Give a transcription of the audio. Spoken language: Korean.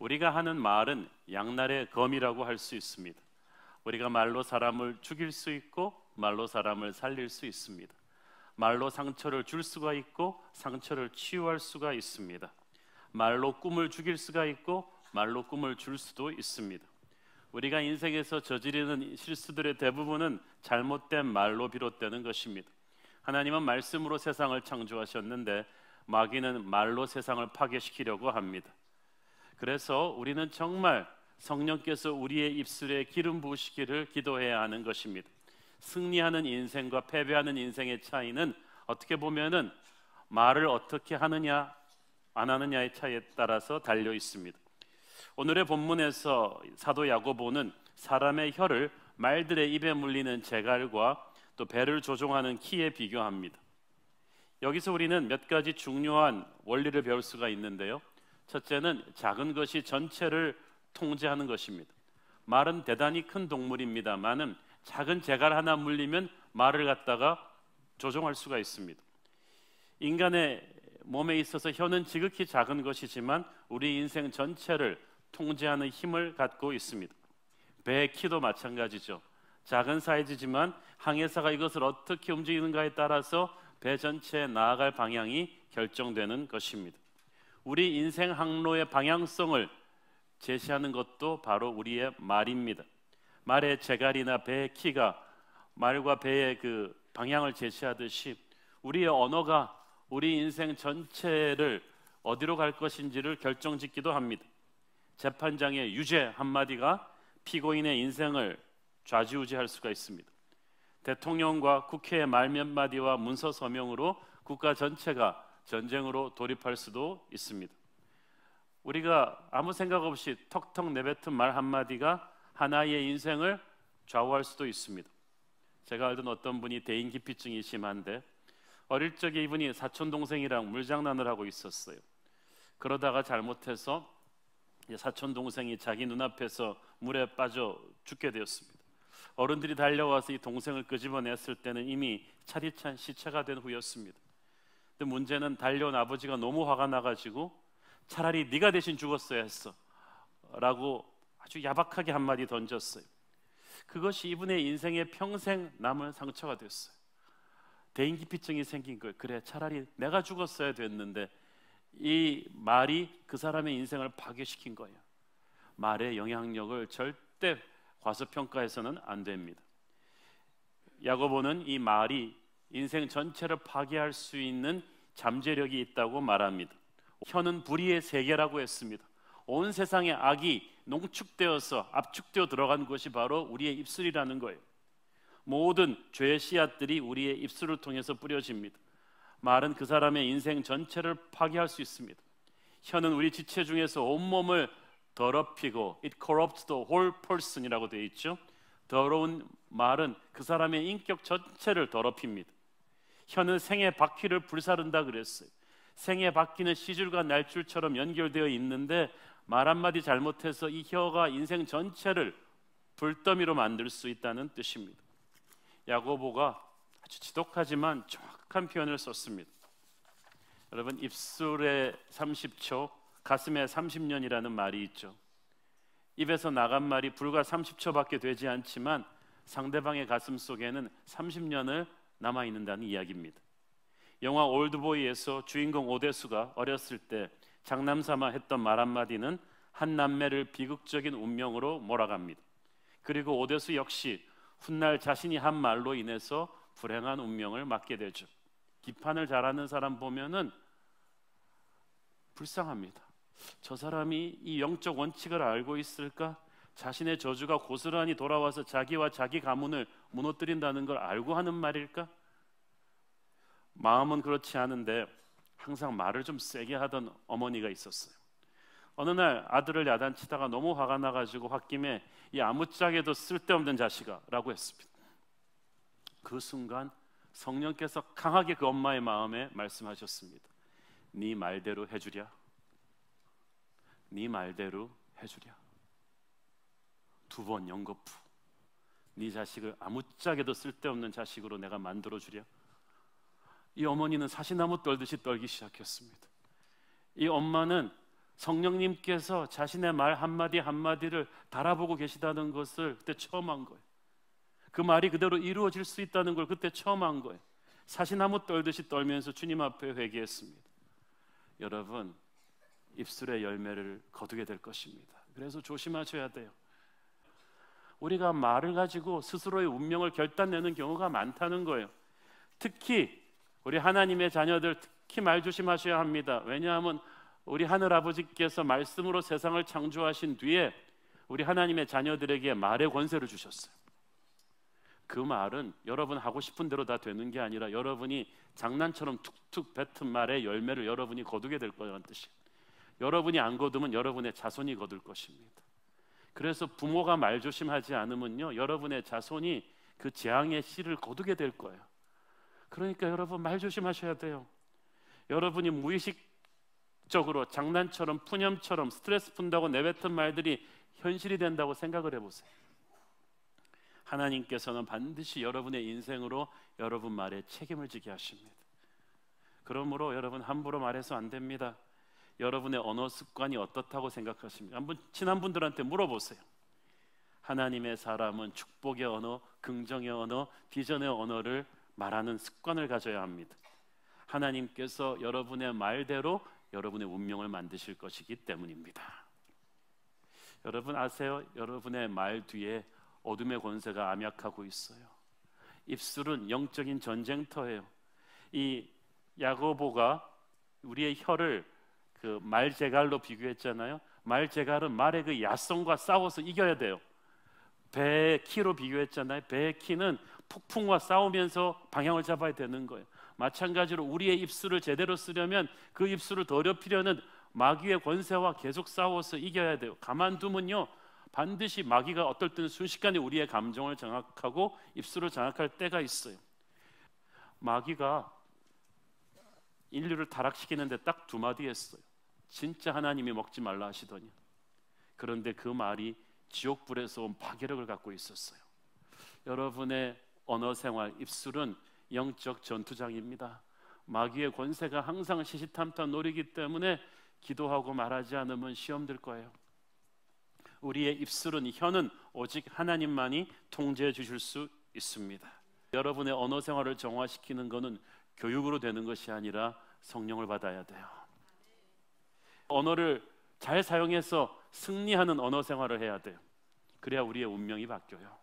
우리가 하는 말은 양날의 검이라고 할 수 있습니다. 우리가 말로 사람을 죽일 수 있고 말로 사람을 살릴 수 있습니다. 말로 상처를 줄 수가 있고 상처를 치유할 수가 있습니다. 말로 꿈을 죽일 수가 있고 말로 꿈을 줄 수도 있습니다. 우리가 인생에서 저지르는 실수들의 대부분은 잘못된 말로 비롯되는 것입니다. 하나님은 말씀으로 세상을 창조하셨는데 마귀는 말로 세상을 파괴시키려고 합니다. 그래서 우리는 정말 성령께서 우리의 입술에 기름 부으시기를 기도해야 하는 것입니다. 승리하는 인생과 패배하는 인생의 차이는 어떻게 보면은 말을 어떻게 하느냐 안 하느냐의 차이에 따라서 달려 있습니다. 오늘의 본문에서 사도 야고보는 사람의 혀를 말들의 입에 물리는 재갈과 또 배를 조종하는 키에 비교합니다. 여기서 우리는 몇 가지 중요한 원리를 배울 수가 있는데요. 첫째는 작은 것이 전체를 통제하는 것입니다. 말은 대단히 큰 동물입니다만은 작은 재갈 하나 물리면 말을 갖다가 조종할 수가 있습니다. 인간의 몸에 있어서 혀는 지극히 작은 것이지만 우리 인생 전체를 통제하는 힘을 갖고 있습니다. 배의 키도 마찬가지죠. 작은 사이즈지만 항해사가 이것을 어떻게 움직이는가에 따라서 배 전체에 나아갈 방향이 결정되는 것입니다. 우리 인생 항로의 방향성을 제시하는 것도 바로 우리의 말입니다. 말의 재갈이나 배의 키가 말과 배의 그 방향을 제시하듯이 우리의 언어가 우리 인생 전체를 어디로 갈 것인지를 결정짓기도 합니다. 재판장의 유죄 한마디가 피고인의 인생을 좌지우지할 수가 있습니다. 대통령과 국회의 말 몇 마디와 문서 서명으로 국가 전체가 전쟁으로 돌입할 수도 있습니다. 우리가 아무 생각 없이 턱턱 내뱉은 말 한마디가 하나의 인생을 좌우할 수도 있습니다. 제가 알던 어떤 분이 대인기피증이 심한데 어릴 적에 이분이 사촌 동생이랑 물장난을 하고 있었어요. 그러다가 잘못해서 사촌 동생이 자기 눈앞에서 물에 빠져 죽게 되었습니다. 어른들이 달려와서 이 동생을 끄집어냈을 때는 이미 차디찬 시체가 된 후였습니다. 근데 문제는 달려온 아버지가 너무 화가 나가지고 차라리 네가 대신 죽었어야 했어라고 아주 야박하게 한마디 던졌어요. 그것이 이분의 인생에 평생 남을 상처가 됐어요. 대인기피증이 생긴 거예요. 그래 차라리 내가 죽었어야 됐는데 이 말이 그 사람의 인생을 파괴시킨 거예요. 말의 영향력을 절대 과소평가해서는 안 됩니다. 야고보는 이 말이 인생 전체를 파괴할 수 있는 잠재력이 있다고 말합니다. 혀는 불의의 세계라고 했습니다. 온 세상의 악이 농축되어서 압축되어 들어간 것이 바로 우리의 입술이라는 거예요. 모든 죄의 씨앗들이 우리의 입술을 통해서 뿌려집니다. 말은 그 사람의 인생 전체를 파괴할 수 있습니다. 혀는 우리 지체 중에서 온몸을 더럽히고 it corrupts the whole person이라고 되어 있죠. 더러운 말은 그 사람의 인격 전체를 더럽힙니다. 혀는 생의 바퀴를 불사른다 그랬어요. 생의 바퀴는 시줄과 날줄처럼 연결되어 있는데 말 한마디 잘못해서 이 혀가 인생 전체를 불더미로 만들 수 있다는 뜻입니다. 야고보가 아주 지독하지만 정확한 표현을 썼습니다. 여러분 입술에 30초, 가슴에 30년이라는 말이 있죠. 입에서 나간 말이 불과 30초밖에 되지 않지만 상대방의 가슴 속에는 30년을 남아 있는다는 이야기입니다. 영화 올드보이에서 주인공 오대수가 어렸을 때 장남삼아 했던 말 한마디는 한 남매를 비극적인 운명으로 몰아갑니다. 그리고 오대수 역시 훗날 자신이 한 말로 인해서 불행한 운명을 맞게 되죠. 비판을 잘하는 사람 보면은 불쌍합니다. 저 사람이 이 영적 원칙을 알고 있을까? 자신의 저주가 고스란히 돌아와서 자기와 자기 가문을 무너뜨린다는 걸 알고 하는 말일까? 마음은 그렇지 않은데 항상 말을 좀 세게 하던 어머니가 있었어요. 어느 날 아들을 야단치다가 너무 화가 나가지고 홧김에 이 아무짝에도 쓸데없는 자식아라고 했습니다. 그 순간 성령께서 강하게 그 엄마의 마음에 말씀하셨습니다. 네 말대로 해주랴. 네 말대로 해주랴. 두번 연거푸 네 자식을 아무짝에도 쓸데없는 자식으로 내가 만들어 주랴 이 어머니는 사시나무 떨듯이 떨기 시작했습니다 이 엄마는 성령님께서 자신의 말 한마디 한마디를 달아보고 계시다는 것을 그때 처음 한 거예요 그 말이 그대로 이루어질 수 있다는 걸 그때 처음 한 거예요 사시나무 떨듯이 떨면서 주님 앞에 회개했습니다 여러분 입술의 열매를 거두게 될 것입니다 그래서 조심하셔야 돼요 우리가 말을 가지고 스스로의 운명을 결단내는 경우가 많다는 거예요. 특히 우리 하나님의 자녀들 특히 말 조심하셔야 합니다. 왜냐하면 우리 하늘 아버지께서 말씀으로 세상을 창조하신 뒤에 우리 하나님의 자녀들에게 말의 권세를 주셨어요. 그 말은 여러분 하고 싶은 대로 다 되는 게 아니라 여러분이 장난처럼 툭툭 뱉은 말의 열매를 여러분이 거두게 될 거라는 뜻이에요. 여러분이 안 거두면 여러분의 자손이 거둘 것입니다. 그래서 부모가 말 조심하지 않으면요, 여러분의 자손이 그 재앙의 씨를 거두게 될 거예요. 그러니까 여러분 말 조심하셔야 돼요. 여러분이 무의식적으로 장난처럼 푸념처럼 스트레스 푼다고 내뱉은 말들이 현실이 된다고 생각을 해보세요. 하나님께서는 반드시 여러분의 인생으로 여러분 말에 책임을 지게 하십니다. 그러므로 여러분 함부로 말해서 안 됩니다. 여러분의 언어 습관이 어떻다고 생각하십니까? 한번 친한 분들한테 물어보세요. 하나님의 사람은 축복의 언어, 긍정의 언어, 비전의 언어를 말하는 습관을 가져야 합니다. 하나님께서 여러분의 말대로 여러분의 운명을 만드실 것이기 때문입니다. 여러분 아세요? 여러분의 말 뒤에 어둠의 권세가 암약하고 있어요. 입술은 영적인 전쟁터예요. 이 야고보가 우리의 혀를 그말재갈로 비교했잖아요. 말재갈은 말의 그 야성과 싸워서 이겨야 돼요. 배의 키로 비교했잖아요. 배의 키는 폭풍과 싸우면서 방향을 잡아야 되는 거예요. 마찬가지로 우리의 입술을 제대로 쓰려면 그 입술을 더럽히려는 마귀의 권세와 계속 싸워서 이겨야 돼요. 가만두면요. 반드시 마귀가 어떨 때는 순식간에 우리의 감정을 장악하고 입술을 장악할 때가 있어요. 마귀가 인류를 타락시키는데 딱 두 마디 했어요. 진짜 하나님이 먹지 말라 하시더니 그런데 그 말이 지옥 불에서 온 파괴력을 갖고 있었어요. 여러분의 언어 생활 입술은 영적 전투장입니다. 마귀의 권세가 항상 시시탐탐 노리기 때문에 기도하고 말하지 않으면 시험될 거예요. 우리의 입술은 혀는 오직 하나님만이 통제해 주실 수 있습니다. 여러분의 언어 생활을 정화시키는 것은 교육으로 되는 것이 아니라 성령을 받아야 돼요. 언어를 잘 사용해서 승리하는 언어 생활을 해야 돼요. 그래야 우리의 운명이 바뀌어요.